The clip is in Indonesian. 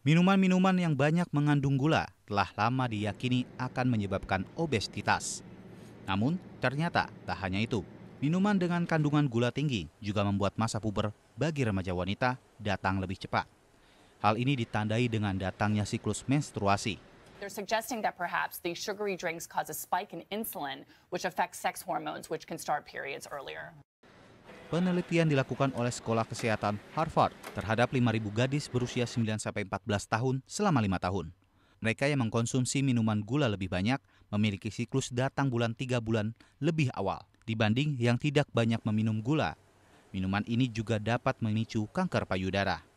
Minuman-minuman yang banyak mengandung gula telah lama diyakini akan menyebabkan obesitas. Namun, ternyata tak hanya itu. Minuman dengan kandungan gula tinggi juga membuat masa puber bagi remaja wanita datang lebih cepat. Hal ini ditandai dengan datangnya siklus menstruasi. They're suggesting that perhaps the sugary drinks cause a spike in insulin, which affects sex hormones, which can start periods earlier penelitian dilakukan oleh Sekolah Kesehatan Harvard terhadap 5.000 gadis berusia 9-14 tahun selama 5 tahun. Mereka yang mengkonsumsi minuman gula lebih banyak memiliki siklus datang bulan 3 bulan lebih awal dibanding yang tidak banyak meminum gula. Minuman ini juga dapat memicu kanker payudara.